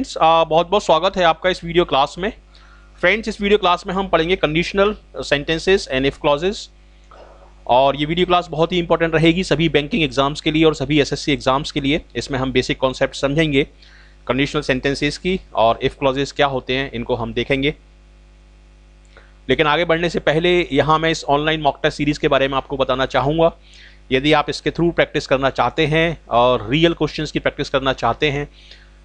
friends बहुत बहुत स्वागत है आपका इस वीडियो क्लास में फ्रेंड्स इस वीडियो क्लास में हम पढ़ेंगे conditional sentences and if clauses और ये वीडियो क्लास बहुत ही इंपॉर्टेंट रहेगी सभी बैंकिंग एग्जाम्स के लिए और सभी एसएससी एग्जाम्स के लिए इसमें हम बेसिक कॉन्सेप्ट समझेंगे कंडीशनल सेंटेंसेस की और इफ क्लॉजेस क्या होते हैं इनको हम देखेंगे लेकिन आगे बढ़ने से पहले यहाँ मैं इस ऑनलाइन मॉकटा सीरीज़ के बारे में आपको बताना चाहूँगा यदि आप इसके थ्रू प्रैक्टिस करना चाहते हैं और रियल क्वेश्चंस की प्रैक्टिस करना चाहते हैं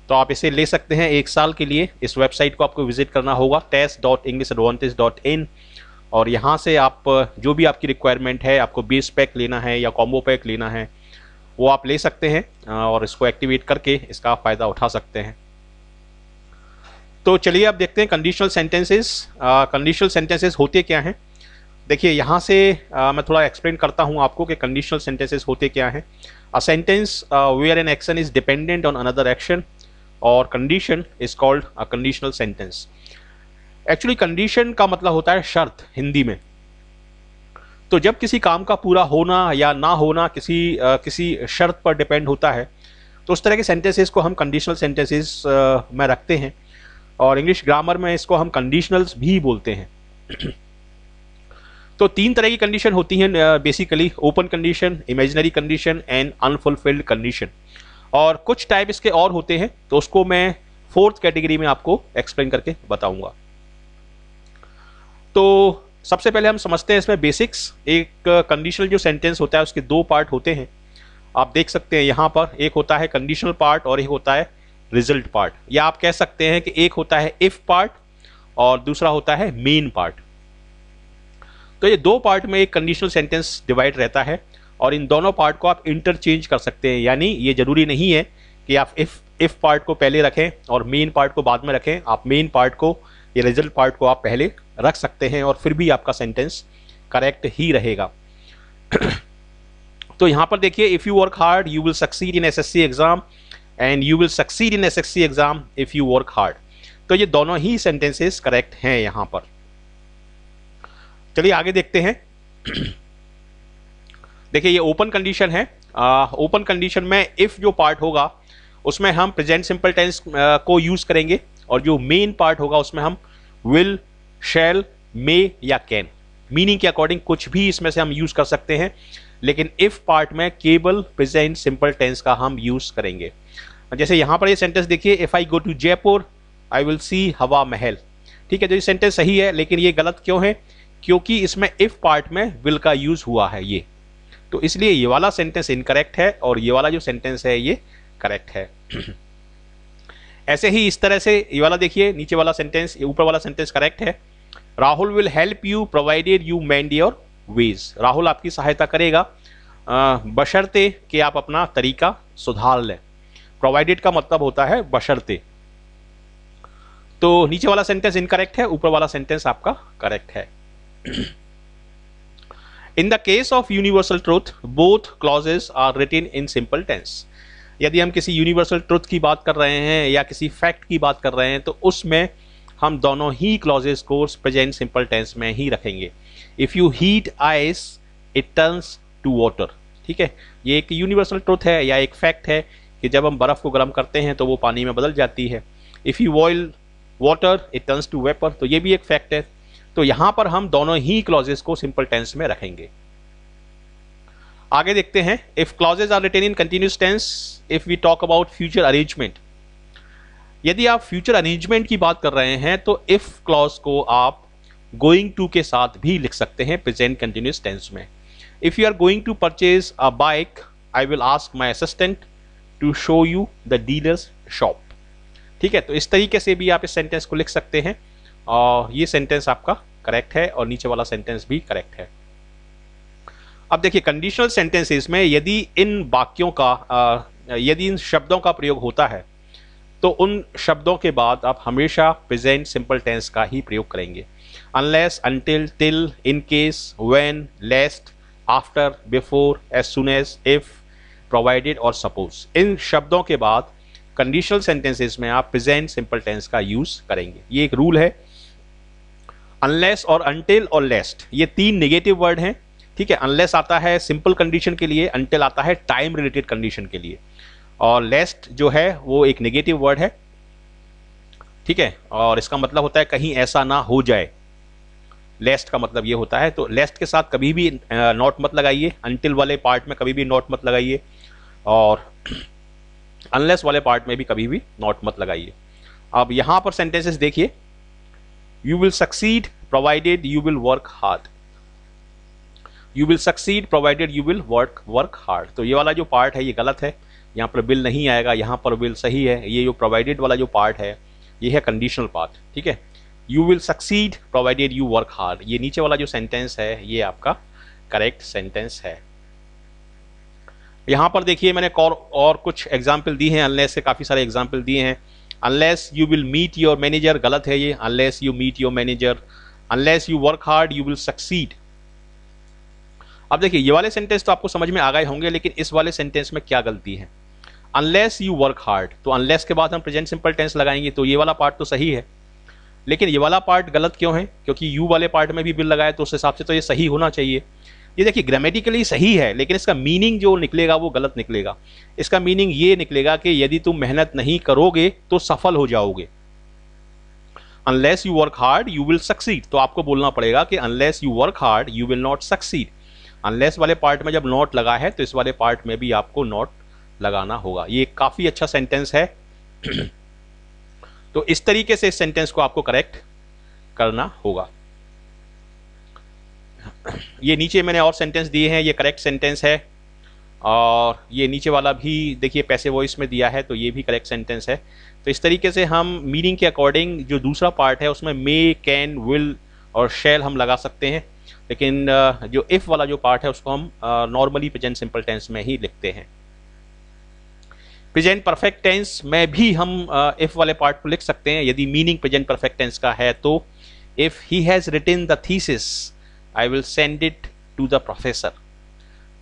तो आप इसे ले सकते हैं एक साल के लिए इस वेबसाइट को आपको विजिट करना होगा test dot English advantage dot in और यहाँ से आप जो भी आपकी रिक्वायरमेंट है आपको बीस पैक लेना है या कॉम्बो पैक लेना है वो आप ले सकते हैं और इसको एक्टिवेट करके इसका फ़ायदा उठा सकते हैं तो चलिए आप देखते हैं कंडीशनल सेंटेंसेस कंडीशनल सेंटेंसेस होते क्या हैं देखिए यहाँ से आ, मैं थोड़ा एक्सप्लेन करता हूँ आपको कि कंडीशनल सेंटेंसेस होते क्या हैं a sentence where an action is dependent on another action और condition is called a conditional sentence actually condition का मतलब होता है शर्त हिंदी में तो जब किसी काम का पूरा होना या ना होना किसी आ, किसी शर्त पर डिपेंड होता है तो उस तरह के सेंटेंसेस को हम कंडीशनल सेंटेंसेस में रखते हैं और इंग्लिश ग्रामर में इसको हम कंडीशनल्स भी बोलते हैं तो तीन तरह की कंडीशन होती हैं basically open condition imaginary condition and unfulfilled condition और कुछ टाइप इसके और होते हैं तो उसको मैं फोर्थ कैटेगरी में आपको एक्सप्लेन करके बताऊंगा तो सबसे पहले हम समझते हैं इसमें बेसिक्स एक कंडीशनल जो सेंटेंस होता है उसके दो पार्ट होते हैं आप देख सकते हैं यहाँ पर एक होता है कंडीशनल पार्ट और एक होता है रिजल्ट पार्ट या आप कह सकते हैं कि एक होता है इफ पार्ट और दूसरा होता है मेन पार्ट तो ये दो पार्ट में एक कंडीशनल सेंटेंस डिवाइड रहता है और इन दोनों पार्ट को आप इंटरचेंज कर सकते हैं यानी ये जरूरी नहीं है कि आप इफ इफ पार्ट को पहले रखें और मेन पार्ट को बाद में रखें आप मेन पार्ट को ये रिजल्ट पार्ट को आप पहले रख सकते हैं और फिर भी आपका सेंटेंस करेक्ट ही रहेगा तो यहाँ पर देखिए if you work hard you will succeed in SSC exam and you will succeed in SSC exam if you work hard तो ये दोनों ही सेंटेंसेस करेक्ट हैं यहाँ पर चलिए आगे देखते हैं देखिए ये ओपन कंडीशन है ओपन कंडीशन में इफ जो पार्ट होगा उसमें हम प्रेजेंट सिंपल टेंस को यूज करेंगे और जो मेन पार्ट होगा उसमें हम विल शेल मे या कैन मीनिंग के अकॉर्डिंग कुछ भी इसमें से हम यूज कर सकते हैं लेकिन इफ पार्ट में केवल प्रेजेंट सिंपल टेंस का हम यूज करेंगे जैसे यहां पर ये सेंटेंस देखिए if I go to Jaipur I will see Hawa Mahal ठीक है जो ये सेंटेंस सही है लेकिन ये गलत क्यों है क्योंकि इसमें इफ पार्ट में विल का यूज हुआ है ये तो इसलिए ये वाला सेंटेंस इनकरेक्ट है और ये वाला जो सेंटेंस है ये करेक्ट है ऐसे ही इस तरह से ये वाला देखिए नीचे वाला सेंटेंस ऊपर वाला सेंटेंस करेक्ट है Rahul will help you provided you mind your ways Rahul आपकी सहायता करेगा बशर्ते कि आप अपना तरीका सुधार लें प्रोवाइडेड का मतलब होता है बशर्ते तो नीचे वाला सेंटेंस इनकरेक्ट है ऊपर वाला सेंटेंस आपका करेक्ट है in the case of universal truth both clauses are written in simple tense यदि हम किसी यूनिवर्सल ट्रूथ की बात कर रहे हैं या किसी फैक्ट की बात कर रहे हैं तो उसमें हम दोनों ही क्लॉजेज को प्रेजेंट सिंपल टेंस में ही रखेंगे if you heat ice it turns to water ठीक है ये एक यूनिवर्सल ट्रूथ है या एक फैक्ट है कि जब हम बर्फ़ को गर्म करते हैं तो वो पानी में बदल जाती है if you boil water it turns to vapour तो ये भी एक फैक्ट है तो यहां पर हम दोनों ही क्लॉजेस को सिंपल टेंस में रखेंगे आगे देखते हैं if clauses are written in continuous tense if we talk about future arrangement यदि आप फ्यूचर अरेंजमेंट की बात कर रहे हैं तो इफ क्लॉज को आप गोइंग टू के साथ भी लिख सकते हैं प्रेजेंट कंटिन्यूस टेंस में if you are going to purchase a bike I will ask my assistant to show you the dealer's shop ठीक है तो इस तरीके से भी आप इस सेंटेंस को लिख सकते हैं और ये सेंटेंस आपका करेक्ट है और नीचे वाला सेंटेंस भी करेक्ट है अब देखिए कंडीशनल सेंटेंसेस में यदि इन वाक्यों का यदि इन शब्दों का प्रयोग होता है तो उन शब्दों के बाद आप हमेशा प्रेजेंट सिंपल टेंस का ही प्रयोग करेंगे unless until till in case when lest after before as soon as if provided और सपोज इन शब्दों के बाद कंडीशनल सेंटेंसेस में आप प्रेजेंट सिंपल टेंस का यूज़ करेंगे ये एक रूल है अनलेस और अनटिल और लेस्ट ये तीन नेगेटिव वर्ड हैं ठीक है अनलेस आता है सिंपल कंडीशन के लिए अनटिल आता है टाइम रिलेटेड कंडीशन के लिए और लेस्ट जो है वो एक नेगेटिव वर्ड है ठीक है और इसका मतलब होता है कहीं ऐसा ना हो जाए लेस्ट का मतलब ये होता है तो लेस्ट के साथ कभी भी नॉट मत लगाइए अनटिल वाले पार्ट में कभी भी नॉट मत लगाइए और अनलेस वाले पार्ट में भी कभी भी नॉट मत लगाइए अब यहाँ पर सेंटेंसेस देखिए you will succeed provided you will work hard you will succeed provided you will work work hard तो ये वाला जो पार्ट है ये गलत है यहाँ पर बिल नहीं आएगा यहाँ पर बिल सही है ये जो प्रोवाइडेड वाला जो पार्ट है ये है कंडीशनल पार्ट ठीक है you will succeed provided you work hard ये नीचे वाला जो सेंटेंस है ये आपका करेक्ट सेंटेंस है यहाँ पर देखिए मैंने और, और कुछ एग्जाम्पल दी हैं अनलेस से काफ़ी सारे एग्जाम्पल दिए हैं unless you will meet your manager गलत है ये unless you meet your manager unless you work hard you will succeed अब देखिए ये वाले सेंटेंस तो आपको समझ में आ गए होंगे लेकिन इस वाले सेंटेंस में क्या गलती है अनलेस यू वर्क हार्ड तो अनलेस के बाद हम प्रेजेंट सिंपल टेंस लगाएंगे तो ये वाला पार्ट तो सही है लेकिन ये वाला पार्ट गलत क्यों है क्योंकि यू वाले पार्ट में भी बिल लगाए तो उस हिसाब से तो ये सही होना चाहिए ये देखिए ग्रामेटिकली सही है लेकिन इसका मीनिंग जो निकलेगा वो गलत निकलेगा इसका मीनिंग ये निकलेगा कि यदि तुम मेहनत नहीं करोगे तो सफल हो जाओगे unless you work hard you will succeed तो आपको बोलना पड़ेगा कि unless you work hard you will not succeed unless वाले पार्ट में जब नॉट लगा है तो इस वाले पार्ट में भी आपको नॉट लगाना होगा ये काफ़ी अच्छा सेंटेंस है तो इस तरीके से इस सेंटेंस को आपको करेक्ट करना होगा ये नीचे मैंने और सेंटेंस दिए हैं ये करेक्ट सेंटेंस है और ये नीचे वाला भी देखिए पैसे वॉइस में दिया है तो ये भी करेक्ट सेंटेंस है तो इस तरीके से हम मीनिंग के अकॉर्डिंग जो दूसरा पार्ट है उसमें मे कैन विल और शेल हम लगा सकते हैं लेकिन जो इफ़ वाला जो पार्ट है उसको हम नॉर्मली प्रेजेंट सिंपल टेंस में ही लिखते हैं प्रेजेंट परफेक्ट टेंस में भी हम इफ़ वाले पार्ट को लिख सकते हैं यदि मीनिंग प्रेजेंट परफेक्ट टेंस का है तो if he has written the thesis I will send it to the professor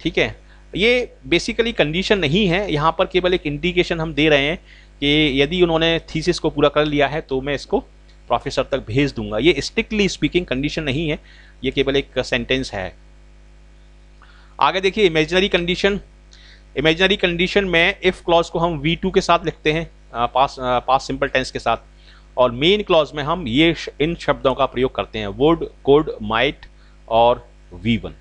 ठीक है ये बेसिकली कंडीशन नहीं है यहाँ पर केवल एक इंडिकेशन हम दे रहे हैं कि यदि उन्होंने थीसिस को पूरा कर लिया है तो मैं इसको प्रोफेसर तक भेज दूंगा ये स्ट्रिक्टली स्पीकिंग कंडीशन नहीं है ये केवल एक सेंटेंस है आगे देखिए इमेजनरी कंडीशन इमेजनरी कंडीशन में इफ क्लॉज को हम वी टू के साथ लिखते हैं पास पास सिंपल टेंस के साथ और मेन क्लॉज में हम ये इन शब्दों का प्रयोग करते हैं वुड कोड माइट और V one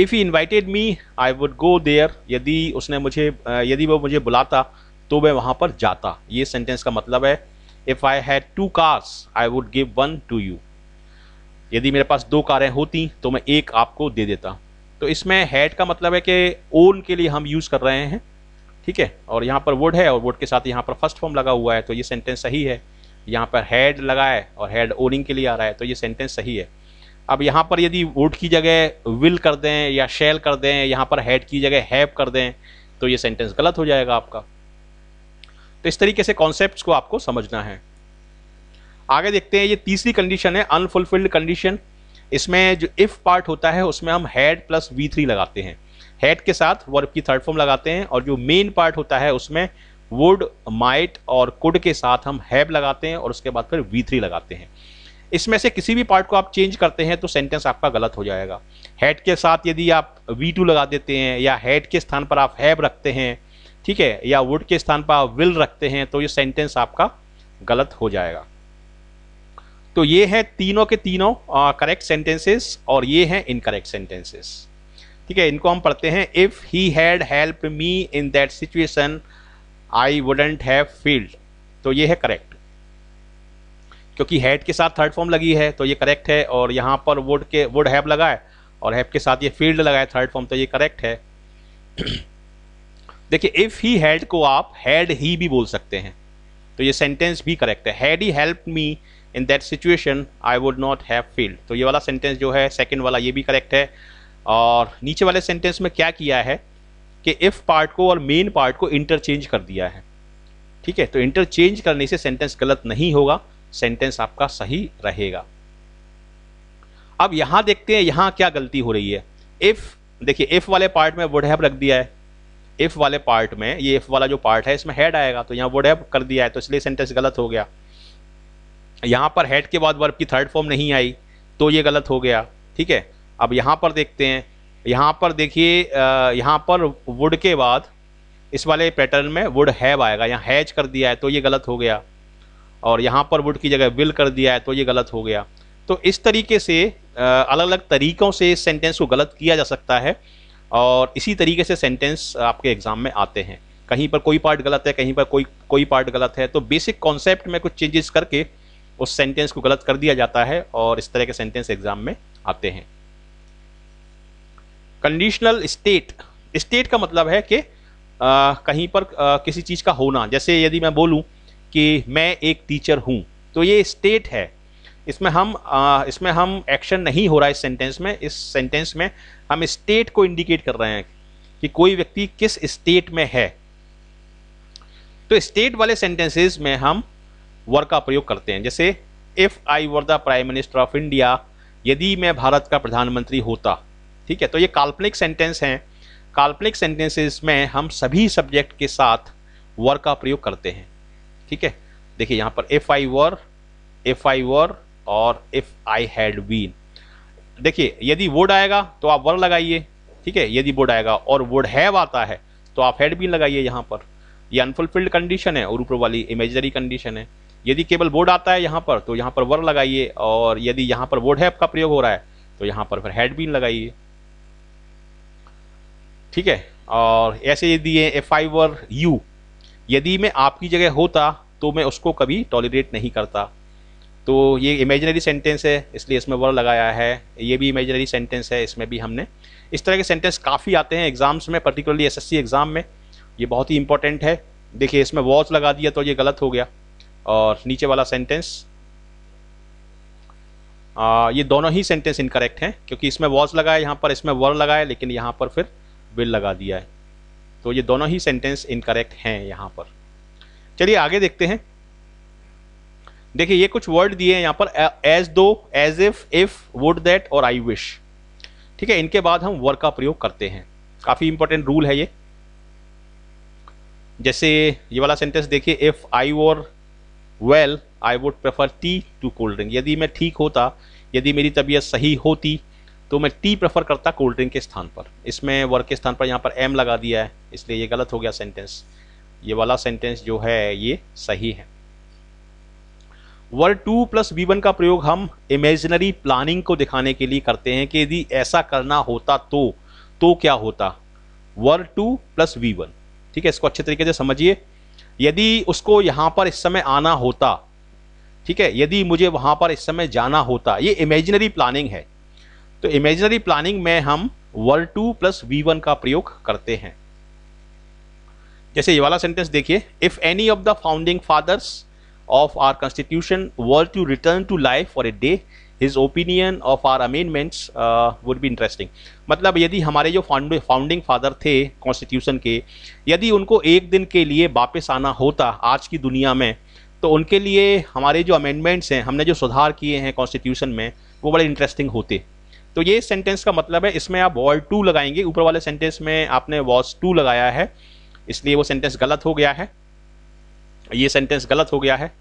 if he invited me I would go there यदि उसने मुझे यदि वो मुझे बुलाता तो मैं वहाँ पर जाता ये सेंटेंस का मतलब है if I had two cars I would give one to you यदि मेरे पास दो कारें होती तो मैं एक आपको दे देता तो इसमें हैड का मतलब है कि ओन के लिए हम यूज़ कर रहे हैं ठीक है और यहाँ पर वुड है और वुड के साथ यहाँ पर फर्स्ट फॉर्म लगा हुआ है तो ये सेंटेंस सही है यहाँ पर हैड लगा है और हैड ओनिंग के लिए आ रहा है तो ये सेंटेंस सही है अब यहाँ पर यदि वुड की जगह विल कर दें या शेल कर दें यहाँ पर हैड की जगह हैव कर दें तो ये सेंटेंस गलत हो जाएगा आपका तो इस तरीके से कॉन्सेप्ट को आपको समझना है आगे देखते हैं ये तीसरी कंडीशन है अनफुलफिल्ड कंडीशन इसमें जो इफ पार्ट होता है उसमें हम हेड प्लस वी थ्री लगाते हैं हेड के साथ वर्ब की थर्ड फॉर्म लगाते हैं और जो मेन पार्ट होता है उसमें वुड माइट और कुड के साथ हम हैब लगाते हैं और उसके बाद फिर वी थ्री लगाते हैं इसमें से किसी भी पार्ट को आप चेंज करते हैं तो सेंटेंस आपका गलत हो जाएगा हेड के साथ यदि आप वी टू लगा देते हैं या हेड के स्थान पर आप हैब रखते हैं ठीक है या वुड के स्थान पर आप विल रखते हैं तो ये सेंटेंस आपका गलत हो जाएगा तो ये है तीनों के तीनों करेक्ट सेंटेंसेस और ये हैं इनकरेक्ट सेंटेंसेस ठीक है इनको हम पढ़ते हैं if he had help me in that situation I wouldn't have failed तो ये है करेक्ट क्योंकि हैड के साथ थर्ड फॉर्म लगी है तो ये करेक्ट है और यहाँ पर वुड के वुड हैव लगाए और हैव के साथ ये फील्ड लगाए थर्ड फॉर्म तो ये करेक्ट है देखिए इफ ही हैड को आप हैड ही भी बोल सकते हैं तो ये सेंटेंस भी करेक्ट है had he help me in that situation I would not have failed तो ये वाला सेंटेंस जो है सेकेंड वाला ये भी करेक्ट है और नीचे वाले सेंटेंस में क्या किया है कि इफ पार्ट को और मेन पार्ट को इंटरचेंज कर दिया है ठीक है तो इंटरचेंज करने से सेंटेंस गलत नहीं होगा सेंटेंस आपका सही रहेगा अब यहां देखते हैं यहां क्या गलती हो रही है इफ देखिए इफ वाले पार्ट में वुड हैव रख दिया है इफ़ वाले पार्ट में ये इफ़ वाला जो पार्ट है इसमें हेड आएगा तो यहाँ वुड हैव कर दिया है तो इसलिए सेंटेंस गलत हो गया यहाँ पर हेड के बाद वर्ब की थर्ड फॉर्म नहीं आई तो ये गलत हो गया ठीक है अब यहाँ पर देखते हैं यहाँ पर देखिए यहाँ पर वुड के बाद इस वाले पैटर्न में वुड हैव आएगा यहाँ हैच कर दिया है तो ये गलत हो गया और यहाँ पर वुड की जगह विल कर दिया है तो ये गलत हो गया तो इस तरीके से अलग अलग तरीक़ों से इस सेंटेंस को गलत किया जा सकता है और इसी तरीके से सेंटेंस आपके एग्ज़ाम में आते हैं कहीं पर कोई पार्ट गलत है कहीं पर कोई कोई पार्ट गलत है तो बेसिक कॉन्सेप्ट में कुछ चेंजेस करके उस सेंटेंस को गलत कर दिया जाता है और इस तरह के सेंटेंस एग्ज़ाम में आते हैं कंडीशनल स्टेट स्टेट का मतलब है कि कहीं पर आ, किसी चीज़ का होना जैसे यदि मैं बोलूँ कि मैं एक टीचर हूँ तो ये स्टेट है इसमें हम आ, इसमें हम एक्शन नहीं हो रहा है इस सेंटेंस में इस सेंटेंस में हम स्टेट को इंडिकेट कर रहे हैं कि कोई व्यक्ति किस स्टेट में है तो स्टेट वाले सेंटेंसेस में हम वर का प्रयोग करते हैं जैसे if I were the prime minister of India यदि मैं भारत का प्रधानमंत्री होता ठीक है तो ये काल्पनिक सेंटेंस हैं काल्पनिक सेंटेंसेस में हम सभी सब्जेक्ट के साथ वर का प्रयोग करते हैं ठीक है देखिए यहाँ पर if I were if I वर और इफ आई हैड बीन देखिए यदि वुड आएगा तो आप वर लगाइए ठीक है यदि वुड आएगा और वुड हैव आता है तो आप हेड बीन लगाइए यहाँ पर ये अनफुलफिल्ड कंडीशन है और ऊपर वाली इमेजरी कंडीशन है यदि केवल बोर्ड आता है यहाँ पर तो यहाँ पर वर लगाइए और यदि यहाँ पर वोड हैप का प्रयोग हो रहा है तो यहाँ पर फिर हेड बीन लगाइए ठीक है और ऐसे यदि एफ आई वर यू यदि मैं आपकी जगह होता तो मैं उसको कभी टॉलीरेट नहीं करता तो ये इमेजनरी सेंटेंस है इसलिए इसमें वर लगाया है ये भी इमेजनरी सेंटेंस है इसमें भी हमने इस तरह के सेंटेंस काफ़ी आते हैं एग्ज़ाम्स में पर्टिकुलरली एसएससी एग्ज़ाम में ये बहुत ही इंपॉर्टेंट है देखिए इसमें वॉच लगा दिया तो ये गलत हो गया और नीचे वाला सेंटेंस आ, ये दोनों ही सेंटेंस इनकरेक्ट हैं क्योंकि इसमें वॉच लगाया यहाँ पर इसमें वर लगाया लेकिन यहाँ पर फिर विल लगा दिया है तो ये दोनों ही सेंटेंस इनकरेक्ट हैं यहाँ पर चलिए आगे देखते हैं देखिए ये कुछ वर्ड दिए हैं यहाँ पर as though as if if would that और आई विश ठीक है इनके बाद हम वर्क का प्रयोग करते हैं काफ़ी इंपॉर्टेंट रूल है ये जैसे ये वाला सेंटेंस देखिए if I were well I would prefer tea to cold drink यदि मैं ठीक होता यदि मेरी तबीयत सही होती तो मैं टी प्रेफर करता कोल्ड ड्रिंक के स्थान पर इसमें वर्क के स्थान पर यहाँ पर एम लगा दिया है इसलिए ये गलत हो गया सेंटेंस ये वाला सेंटेंस जो है ये सही है were to plus V one का प्रयोग हम इमेजनरी प्लानिंग को दिखाने के लिए करते हैं कि यदि ऐसा करना होता तो तो क्या होता were to plus V one ठीक है इसको अच्छे तरीके से समझिए यदि उसको यहां पर इस समय आना होता ठीक है यदि मुझे वहां पर इस समय जाना होता ये इमेजिनरी प्लानिंग है तो इमेजिनरी प्लानिंग में हम were to plus V one का प्रयोग करते हैं जैसे ये वाला सेंटेंस देखिए if any of the founding fathers of our constitution were to return to life for a day his opinion of our amendments uh, would be interesting मतलब यदि हमारे जो फाउंडिंग फादर थे कॉन्स्टिट्यूशन के यदि उनको एक दिन के लिए वापस आना होता आज की दुनिया में तो उनके लिए हमारे जो अमेंडमेंट्स हैं हमने जो सुधार किए हैं कॉन्स्टिट्यूशन में वो बड़े इंटरेस्टिंग होते तो ये सेंटेंस का मतलब है इसमें आप वॉल टू लगाएंगे ऊपर वाले सेंटेंस में आपने वॉस टू लगाया है इसलिए वो सेंटेंस गलत हो गया है ये सेंटेंस गलत हो गया है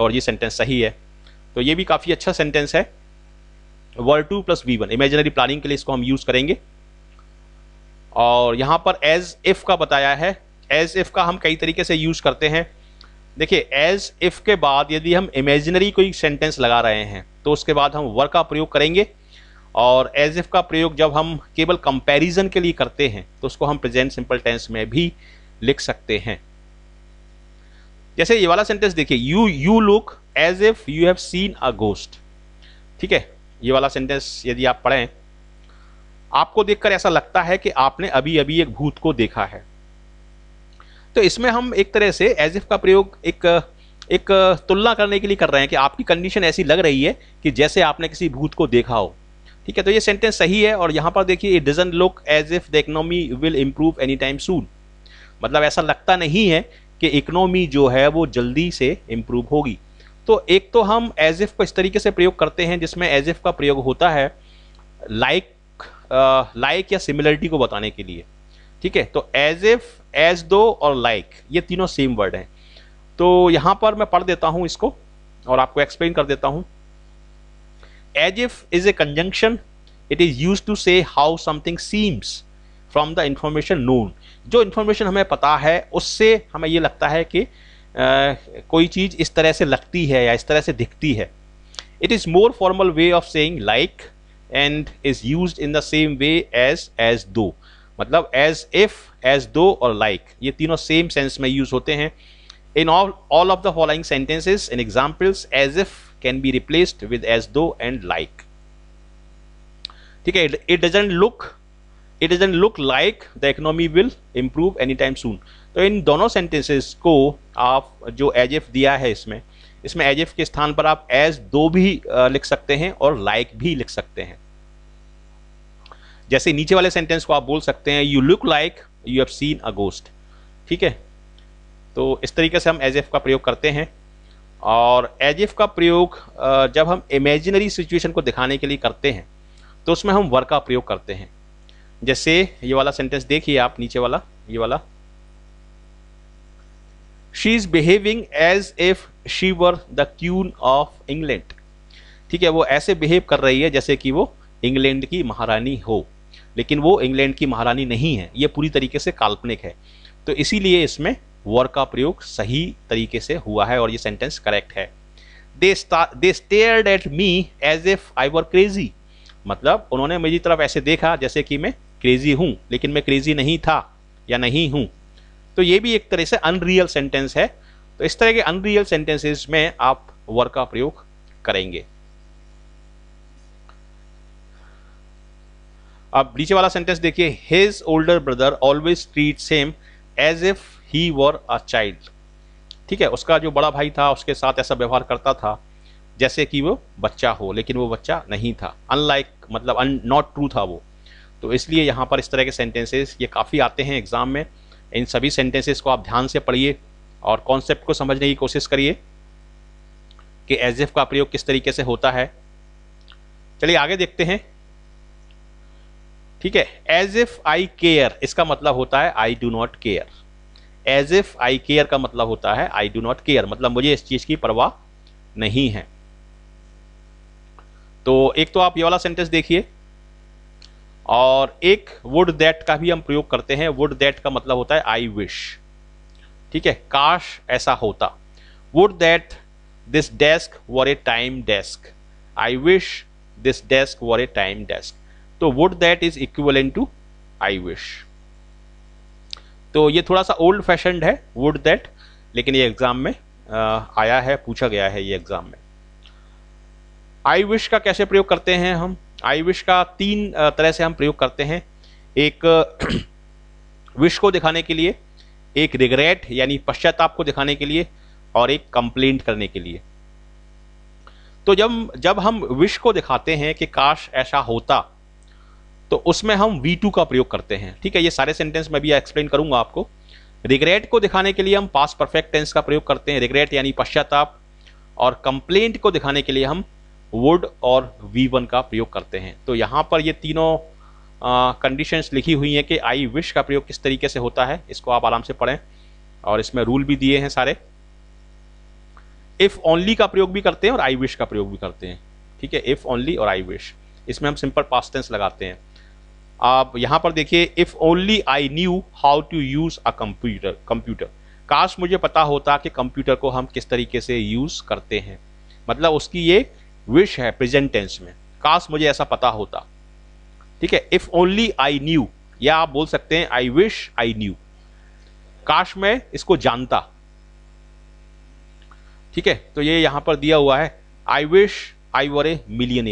और ये सेंटेंस सही है तो ये भी काफ़ी अच्छा सेंटेंस है were to plus V one imaginary planning के लिए इसको हम यूज़ करेंगे और यहाँ पर एज इफ़ का बताया है एज इफ़ का हम कई तरीके से यूज़ करते हैं देखिए एज इफ़ के बाद यदि हम इमेजनरी कोई सेंटेंस लगा रहे हैं तो उसके बाद हम वर का प्रयोग करेंगे और एज इफ़ का प्रयोग जब हम केवल कंपैरिजन के लिए करते हैं तो उसको हम प्रेजेंट सिंपल टेंस में भी लिख सकते हैं जैसे ये वाला सेंटेंस देखिए you you look as if you have seen a ghost ठीक है ये वाला सेंटेंस यदि आप पढ़ें आपको देखकर ऐसा लगता है कि आपने अभी अभी एक भूत को देखा है तो इसमें हम एक तरह से एज इफ का प्रयोग एक एक तुलना करने के लिए कर रहे हैं कि आपकी कंडीशन ऐसी लग रही है कि जैसे आपने किसी भूत को देखा हो ठीक है तो ये सेंटेंस सही है और यहाँ पर देखिए it doesn't look as if the economy will improve any time soon मतलब ऐसा लगता नहीं है कि इकोनॉमी जो है वो जल्दी से इम्प्रूव होगी तो एक तो हम एज इफ को इस तरीके से प्रयोग करते हैं जिसमें एज इफ का प्रयोग होता है लाइक लाइक या सिमिलरिटी को बताने के लिए ठीक है तो एज इफ एज दो और लाइक like, ये तीनों सेम वर्ड हैं तो यहां पर मैं पढ़ देता हूं इसको और आपको एक्सप्लेन कर देता हूं as if is a conjunction it is use to say how something seems from the information noun जो इन्फॉर्मेशन हमें पता है उससे हमें ये लगता है कि आ, कोई चीज़ इस तरह से लगती है या इस तरह से दिखती है it is more formal way of saying like and is use in the same way as as though मतलब एज इफ एज दो और लाइक ये तीनों सेम सेंस में यूज होते हैं in all all of the following sentences in examples as if can be replaced with as though and like ठीक है it doesn't look it is an look like the economy will improve any time soon तो इन दोनों sentences को आप जो as F दिया है इसमें इसमें एज एफ के स्थान पर आप एज दो भी लिख सकते हैं और लाइक like भी लिख सकते हैं जैसे नीचे वाले सेंटेंस को आप बोल सकते हैं you look like you have seen a ghost ठीक है तो इस तरीके से हम एज एफ का प्रयोग करते हैं और एज एफ का प्रयोग जब हम इमेजिनरी सिचुएशन को दिखाने के लिए करते हैं तो उसमें हम वर्क का प्रयोग करते हैं जैसे ये वाला सेंटेंस देखिए आप नीचे वाला ये वाला she is behaving as if she were the queen of England ठीक है वो ऐसे बिहेव कर रही है जैसे कि वो इंग्लैंड की महारानी हो लेकिन वो इंग्लैंड की महारानी नहीं है ये पूरी तरीके से काल्पनिक है तो इसीलिए इसमें वर का प्रयोग सही तरीके से हुआ है और ये सेंटेंस करेक्ट है they stared at me as if I were crazy मतलब उन्होंने मेरी तरफ ऐसे देखा जैसे कि मैं क्रेजी हूं लेकिन मैं क्रेजी नहीं था या नहीं हूं तो ये भी एक तरह से अनरियल सेंटेंस है तो इस तरह के अनरियल सेंटेंसेस में आप वर का प्रयोग करेंगे अब नीचे वाला सेंटेंस देखिए his older brother always treat same as if he were a child ठीक है उसका जो बड़ा भाई था उसके साथ ऐसा व्यवहार करता था जैसे कि वो बच्चा हो लेकिन वो बच्चा नहीं था अनलाइक मतलब नॉट ट्रू था वो तो इसलिए यहाँ पर इस तरह के सेंटेंसेस ये काफ़ी आते हैं एग्ज़ाम में इन सभी सेंटेंसेस को आप ध्यान से पढ़िए और कॉन्सेप्ट को समझने की कोशिश करिए कि एज एफ का प्रयोग किस तरीके से होता है चलिए आगे देखते हैं ठीक है एज इफ आई केयर इसका मतलब होता है I do not care as if I care का मतलब होता है आई डू नॉट केयर मतलब मुझे इस चीज की परवाह नहीं है तो एक तो आप ये वाला सेंटेंस देखिए और एक वुड दैट का भी हम प्रयोग करते हैं वुड दैट का मतलब होता है आई विश ठीक है काश ऐसा होता would that this desk were a time desk I wish this desk were a time desk तो would that is equal to I wish तो ये थोड़ा सा ओल्ड फैशन है वुड दैट लेकिन ये एग्जाम में आ, आया है पूछा गया है ये एग्जाम में आई विश का कैसे प्रयोग करते हैं हम आई विश का तीन तरह से हम प्रयोग करते हैं एक विश को दिखाने के लिए एक रिग्रेट यानी पश्चाताप को दिखाने के लिए और एक कंप्लेंट करने के लिए तो जब जब हम विश को दिखाते हैं कि काश ऐसा होता तो उसमें हम वी टू का प्रयोग करते हैं ठीक है ये सारे सेंटेंस मैं भी एक्सप्लेन करूंगा आपको रिग्रेट को दिखाने के लिए हम पास परफेक्ट टेंस का प्रयोग करते हैं रिग्रेट यानी पश्चाताप और कंप्लेंट को दिखाने के लिए हम वुड और वी वन का प्रयोग करते हैं तो यहाँ पर ये तीनों कंडीशंस लिखी हुई हैं कि आई विश का प्रयोग किस तरीके से होता है इसको आप आराम से पढ़ें और इसमें रूल भी दिए हैं सारे इफ ओनली का प्रयोग भी करते हैं और आई विश का प्रयोग भी करते हैं ठीक है इफ ओनली और आई विश इसमें हम सिंपल पास्टेंस लगाते हैं आप यहाँ पर देखिए if only I knew how to use a computer computer काश मुझे पता होता कि कंप्यूटर को हम किस तरीके से यूज करते हैं मतलब उसकी ये विश है प्रेजेंट टेंस में काश मुझे ऐसा पता होता ठीक है इफ ओनली आई न्यू या आप बोल सकते हैं आई विश आई न्यू काश मैं इसको जानता ठीक है तो ये यहां पर दिया हुआ है आई wish I were a million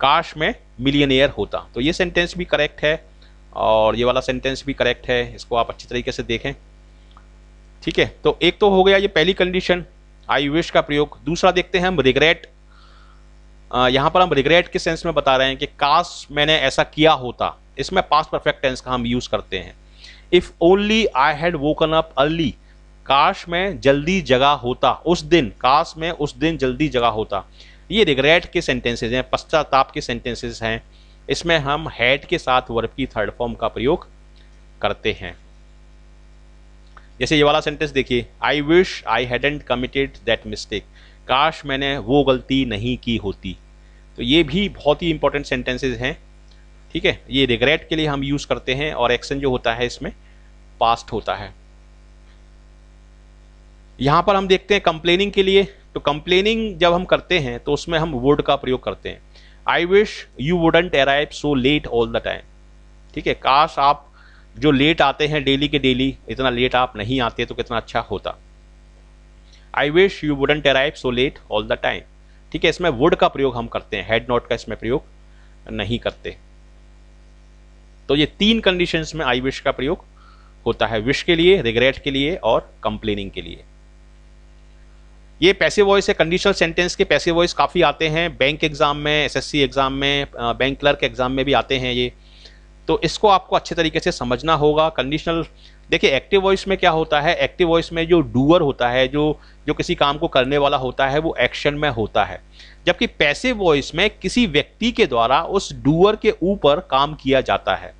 काश में मिलियन होता तो ये सेंटेंस भी करेक्ट है और ये वाला सेंटेंस भी करेक्ट है इसको आप अच्छी तरीके से देखें ठीक है तो एक तो हो गया ये पहली कंडीशन आई विश का प्रयोग दूसरा देखते हैं हम रिग्रेट यहाँ पर हम रिग्रेट के सेंस में बता रहे हैं कि काश मैंने ऐसा किया होता इसमें पास्ट परफेक्ट टेंस का हम यूज करते हैं if only I had woken up early काश मैं जल्दी जगा होता उस दिन काश मैं उस दिन जल्दी जगा होता ये रिग्रेट के सेंटेंसेज हैं पश्चाताप के सेंटेंसेज हैं इसमें हम हैड के साथ वर्ब की थर्ड फॉर्म का प्रयोग करते हैं जैसे ये वाला सेंटेंस देखिए I wish I hadn't committed that mistake काश मैंने वो गलती नहीं की होती तो ये भी बहुत ही इंपॉर्टेंट सेंटेंसेज हैं ठीक है ये रिग्रेट के लिए हम यूज करते हैं और एक्शन जो होता है इसमें पास्ट होता है यहां पर हम देखते हैं कंप्लेनिंग के लिए तो कंप्लेनिंग जब हम करते हैं तो उसमें हम वुड का प्रयोग करते हैं I wish you wouldn't arrive so late all the time ठीक है काश आप जो लेट आते हैं डेली के डेली इतना लेट आप नहीं आते तो कितना अच्छा होता I wish you wouldn't arrive so late all the time ठीक है इसमें वुड का प्रयोग हम करते हैं हेड नॉट का इसमें प्रयोग नहीं करते तो ये तीन कंडीशन में आई विश का प्रयोग होता है विश के लिए रिग्रेट के लिए और कंप्लेनिंग के लिए ये पैसे वॉइस है कंडीशनल सेंटेंस के पैसे वॉइस काफ़ी आते हैं बैंक एग्जाम में एसएससी एग्जाम में बैंक क्लर्क एग्जाम में भी आते हैं ये तो इसको आपको अच्छे तरीके से समझना होगा कंडीशनल देखिए एक्टिव वॉइस में क्या होता है एक्टिव वॉइस में जो डूअर होता है जो जो किसी काम को करने वाला होता है वो एक्शन में होता है जबकि पैसिव वॉइस में किसी व्यक्ति के द्वारा उस डूअर के ऊपर काम किया जाता है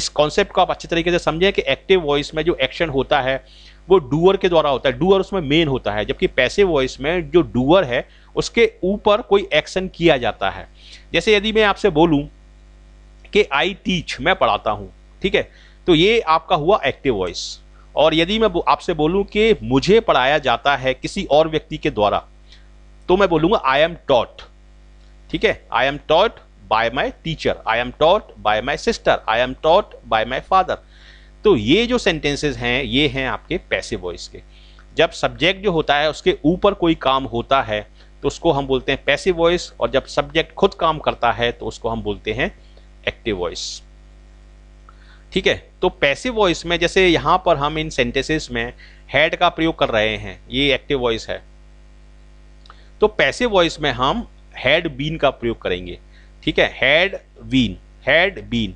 इस कॉन्सेप्ट को आप अच्छे तरीके से समझें कि एक्टिव वॉइस में जो एक्शन होता है वो डूअर के द्वारा होता है डूअर उसमें मेन होता है जबकि पैसिव वॉइस में जो डूअर है उसके ऊपर कोई एक्शन किया जाता है जैसे यदि मैं आपसे बोलूँ कि आई टीच मैं पढ़ाता हूँ ठीक है तो ये आपका हुआ एक्टिव वॉइस और यदि मैं आपसे बोलूं कि मुझे पढ़ाया जाता है किसी और व्यक्ति के द्वारा तो मैं बोलूंगा आई एम टॉट ठीक है I am taught by my teacher I am taught by my sister I am taught by my father तो ये जो सेंटेंसेस हैं ये हैं आपके पैसे वॉइस के जब सब्जेक्ट जो होता है उसके ऊपर कोई काम होता है तो उसको हम बोलते हैं पैसिव वॉइस और जब सब्जेक्ट खुद काम करता है तो उसको हम बोलते हैं एक्टिव वॉइस ठीक है तो पैसिव वॉइस में जैसे यहाँ पर हम इन सेंटेंसेस में हैड का प्रयोग कर रहे हैं ये एक्टिव वॉइस है तो पैसिव वॉइस में हम हैड बीन का प्रयोग करेंगे ठीक है हेड बीन हैड बीन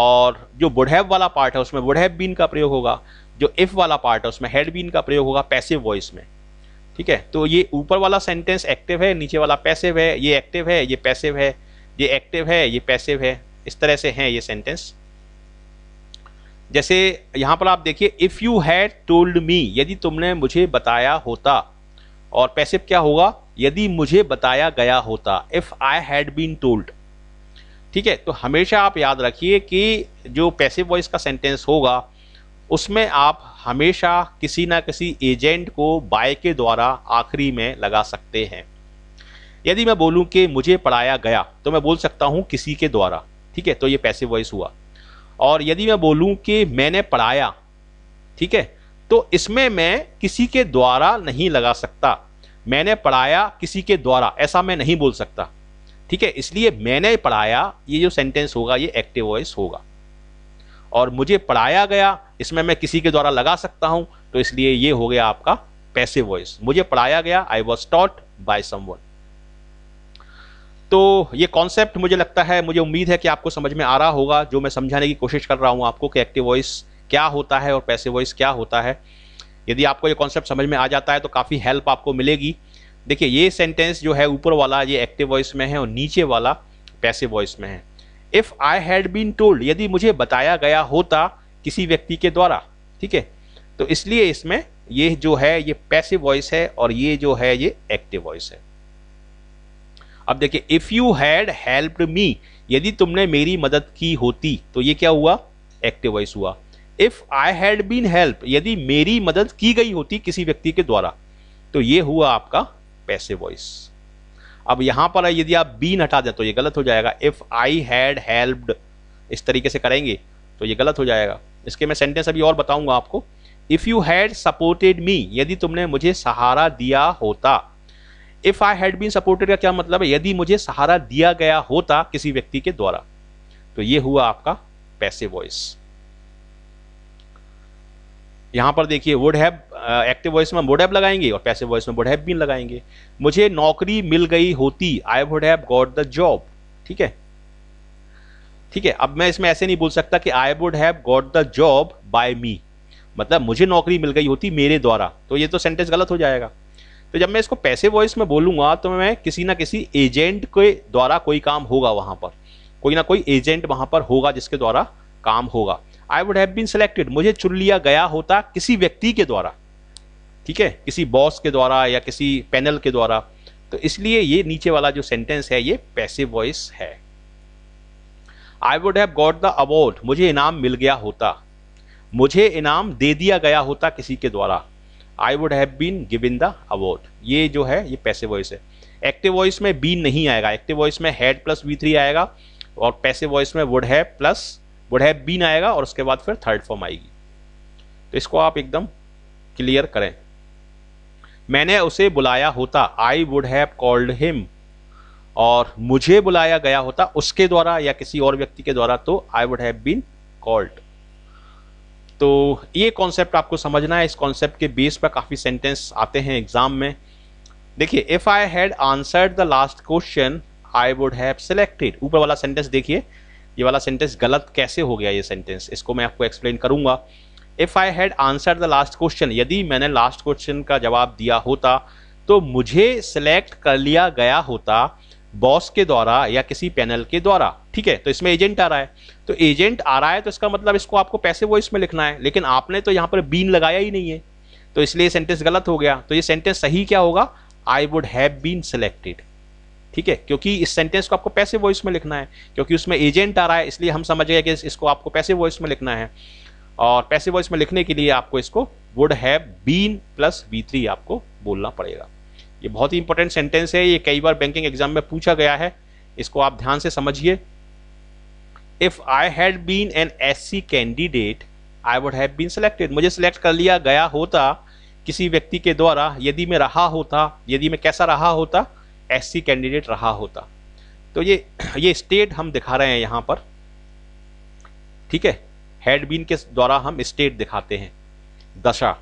और जो बुढ़ैब वाला पार्ट है उसमें बुढ़ैब बीन का प्रयोग होगा जो इफ वाला पार्ट है उसमें हैड बीन का प्रयोग होगा पैसिव वॉइस में ठीक है तो ये ऊपर वाला सेंटेंस एक्टिव है नीचे वाला पैसिव है ये एक्टिव है ये पैसिव है ये एक्टिव है ये पैसिव है इस तरह से हैं ये सेंटेंस जैसे यहाँ पर आप देखिए if you had told me यदि तुमने मुझे बताया होता और पैसिव क्या होगा यदि मुझे बताया गया होता if I had been told ठीक है तो हमेशा आप याद रखिए कि जो पैसिव वॉइस का सेंटेंस होगा उसमें आप हमेशा किसी ना किसी एजेंट को बाय के द्वारा आखिरी में लगा सकते हैं यदि मैं बोलूं कि मुझे पढ़ाया गया तो मैं बोल सकता हूं किसी के द्वारा ठीक है तो ये पैसिव वॉइस हुआ और यदि मैं बोलूं कि मैंने पढ़ाया ठीक है तो इसमें मैं किसी के द्वारा नहीं लगा सकता मैंने पढ़ाया किसी के द्वारा ऐसा मैं नहीं बोल सकता ठीक है इसलिए मैंने पढ़ाया ये जो सेंटेंस होगा ये एक्टिव वॉइस होगा और मुझे पढ़ाया गया इसमें मैं किसी के द्वारा लगा सकता हूं तो इसलिए ये हो गया आपका पैसिव वॉइस मुझे पढ़ाया गया I was taught by someone तो ये कॉन्सेप्ट मुझे लगता है मुझे उम्मीद है कि आपको समझ में आ रहा होगा जो मैं समझाने की कोशिश कर रहा हूँ आपको कि एक्टिव वॉइस क्या होता है और पैसे वॉइस क्या होता है यदि आपको ये कॉन्सेप्ट समझ में आ जाता है तो काफ़ी हेल्प आपको मिलेगी देखिए ये सेंटेंस जो है ऊपर वाला ये एक्टिव वॉइस में है और नीचे वाला पैसे वॉइस में है if I had been told यदि मुझे बताया गया होता किसी व्यक्ति के द्वारा ठीक है तो इसलिए इसमें ये जो है ये पैसे वॉइस है और ये जो है ये एक्टिव वॉइस है अब देखिए if you had helped me यदि तुमने मेरी मदद की होती तो ये क्या हुआ एक्टिव वॉइस हुआ if I had been help यदि मेरी मदद की गई होती किसी व्यक्ति के द्वारा तो ये हुआ आपका पैसे वॉइस अब यहां पर यदि आप बीन हटा दें तो ये गलत हो जाएगा इफ आई हैड हेल्प्ड इस तरीके से करेंगे तो ये गलत हो जाएगा इसके मैं सेंटेंस अभी और बताऊंगा आपको if you had supported me यदि तुमने मुझे सहारा दिया होता if I had been supported का क्या मतलब है यदि मुझे सहारा दिया गया होता किसी व्यक्ति के द्वारा तो ये हुआ आपका पैसे वॉइस यहां पर देखिए वुड हैव एक्टिव वॉइस में वुड हैव लगाएंगे और पैसे वॉइस में वुड हैव बीन लगाएंगे मुझे नौकरी मिल गई होती I would have got the job ठीक है ठीक है अब मैं इसमें ऐसे नहीं बोल सकता कि I would have got the job by me मतलब मुझे नौकरी मिल गई होती मेरे द्वारा तो ये तो सेंटेंस गलत हो जाएगा तो जब मैं इसको पैसे वॉइस में बोलूंगा तो मैं किसी ना किसी एजेंट के द्वारा कोई काम होगा वहां पर कोई ना कोई एजेंट वहां पर होगा जिसके द्वारा काम होगा I would have been selected मुझे चुन लिया गया होता किसी व्यक्ति के द्वारा ठीक है किसी बॉस के द्वारा या किसी पैनल के द्वारा तो इसलिए ये नीचे वाला जो सेंटेंस है ये पैसे वॉइस है I would have got the award मुझे इनाम मिल गया होता मुझे इनाम दे दिया गया होता किसी के द्वारा I would have been given the award ये जो है ये पैसे वॉइस है एक्टिव वॉइस में बी नहीं आएगा एक्टिव वॉइस में हैड प्लस वी थ्री आएगा और पैसे वॉइस में would have plus would have been आएगा और उसके बाद फिर थर्ड फॉर्म आएगी तो इसको आप एकदम क्लियर करें मैंने उसे बुलाया होता I would have called him और मुझे बुलाया गया होता उसके द्वारा या किसी और व्यक्ति के द्वारा तो I would have been called तो ये कॉन्सेप्ट आपको समझना है इस कॉन्सेप्ट के बेस पर काफ़ी सेंटेंस आते हैं एग्जाम में देखिए if I had answered the last question I would have selected ऊपर वाला सेंटेंस देखिए ये वाला सेंटेंस गलत कैसे हो गया ये सेंटेंस इसको मैं आपको एक्सप्लेन करूंगा if I had answer the last question यदि मैंने लास्ट क्वेश्चन का जवाब दिया होता तो मुझे सेलेक्ट कर लिया गया होता बॉस के द्वारा या किसी पैनल के द्वारा ठीक है तो इसमें एजेंट आ रहा है तो एजेंट आ रहा है तो इसका मतलब इसको आपको पैसे वो इसमें लिखना है लेकिन आपने तो यहाँ पर बीन लगाया ही नहीं है तो इसलिए सेंटेंस गलत हो गया तो ये सेंटेंस सही क्या होगा I would have been selected ठीक है क्योंकि इस सेंटेंस को आपको पैसे वॉइस में लिखना है क्योंकि उसमें एजेंट आ रहा है इसलिए हम समझ गए कि इसको आपको पैसे वॉइस में लिखना है और पैसे वॉइस में लिखने के लिए आपको इसको would have been plus V three आपको बोलना पड़ेगा ये बहुत ही इंपॉर्टेंट सेंटेंस है ये कई बार बैंकिंग एग्जाम में पूछा गया है इसको आप ध्यान से समझिए if I had been an S C candidate I would have been selected मुझे सेलेक्ट कर लिया गया होता किसी व्यक्ति के द्वारा यदि मैं रहा होता यदि मैं कैसा रहा होता एस सी कैंडिडेट रहा होता तो ये ये स्टेट हम दिखा रहे हैं यहाँ पर ठीक है हैड बीन के द्वारा हम स्टेट दिखाते हैं दशा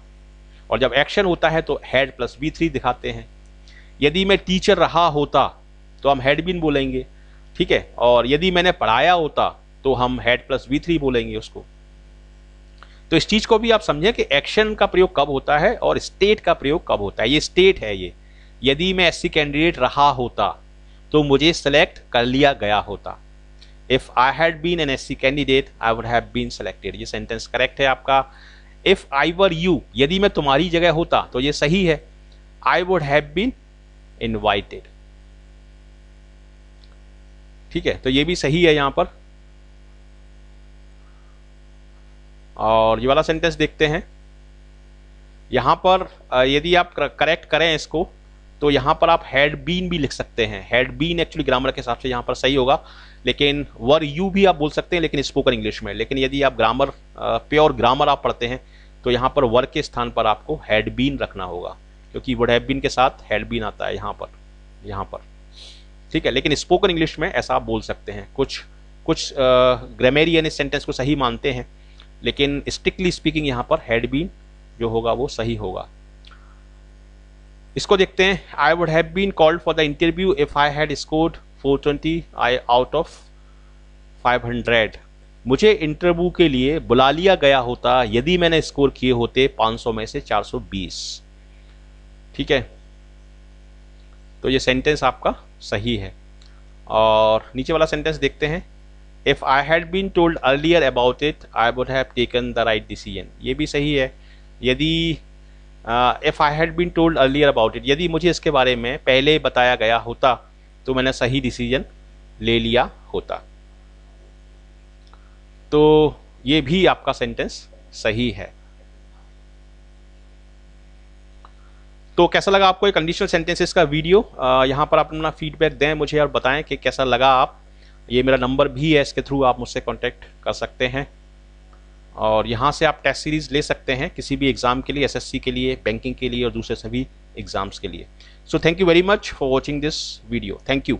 और जब एक्शन होता है तो हैड प्लस बी थ्री दिखाते हैं यदि मैं टीचर रहा होता तो हम हैड बीन बोलेंगे ठीक है और यदि मैंने पढ़ाया होता तो हम हेड प्लस वी थ्री बोलेंगे उसको तो इस चीज को भी आप समझें कि एक्शन का प्रयोग कब होता है और स्टेट का प्रयोग कब होता है ये स्टेट है ये यदि मैं एससी कैंडिडेट रहा होता तो मुझे सेलेक्ट कर लिया गया होता if I had been an SC candidate I would have been selected ये सेंटेंस करेक्ट है आपका इफ आई वर यू यदि मैं तुम्हारी जगह होता तो ये सही है I would have been invited ठीक है तो ये भी सही है यहां पर और ये वाला सेंटेंस देखते हैं यहाँ पर यदि आप करेक्ट करें इसको तो यहाँ पर आप हैड बीन भी लिख सकते हैं हैड बीन एक्चुअली ग्रामर के हिसाब से यहाँ पर सही होगा लेकिन वर यू भी आप बोल सकते हैं लेकिन स्पोकन इंग्लिश में लेकिन यदि आप ग्रामर प्योर ग्रामर आप पढ़ते हैं तो यहाँ पर वर के स्थान पर आपको हैड बीन रखना होगा क्योंकि वुड हैव बीन के साथ हैड बीन आता है यहाँ पर यहाँ पर ठीक है लेकिन स्पोकन इंग्लिश में ऐसा आप बोल सकते हैं कुछ कुछ ग्रामेरियन इस सेंटेंस को सही मानते हैं लेकिन स्ट्रिक्टली स्पीकिंग यहाँ पर हैड बीन जो होगा वो सही होगा इसको देखते हैं I would have been called for the interview if I had scored 420 I out of 500 मुझे इंटरव्यू के लिए बुला लिया गया होता यदि मैंने स्कोर किए होते 500 में से 420 ठीक है तो ये सेंटेंस आपका सही है और नीचे वाला सेंटेंस देखते हैं if I had been told earlier about it I would have taken the right decision ये भी सही है यदि if I had been told earlier about it यदि मुझे इसके बारे में पहले बताया गया होता तो मैंने सही डिसीजन ले लिया होता तो ये भी आपका सेंटेंस सही है तो कैसा लगा आपको ये कंडीशनल सेंटेंसेस का वीडियो आ, यहाँ पर आप अपना फीडबैक दें मुझे और बताएं कि कैसा लगा आप ये मेरा नंबर भी है इसके थ्रू आप मुझसे कॉन्टैक्ट कर सकते हैं और यहाँ से आप टेस्ट सीरीज़ ले सकते हैं किसी भी एग्ज़ाम के लिए एसएससी के लिए बैंकिंग के लिए और दूसरे सभी एग्ज़ाम्स के लिए so thank you very much for watching this video thank you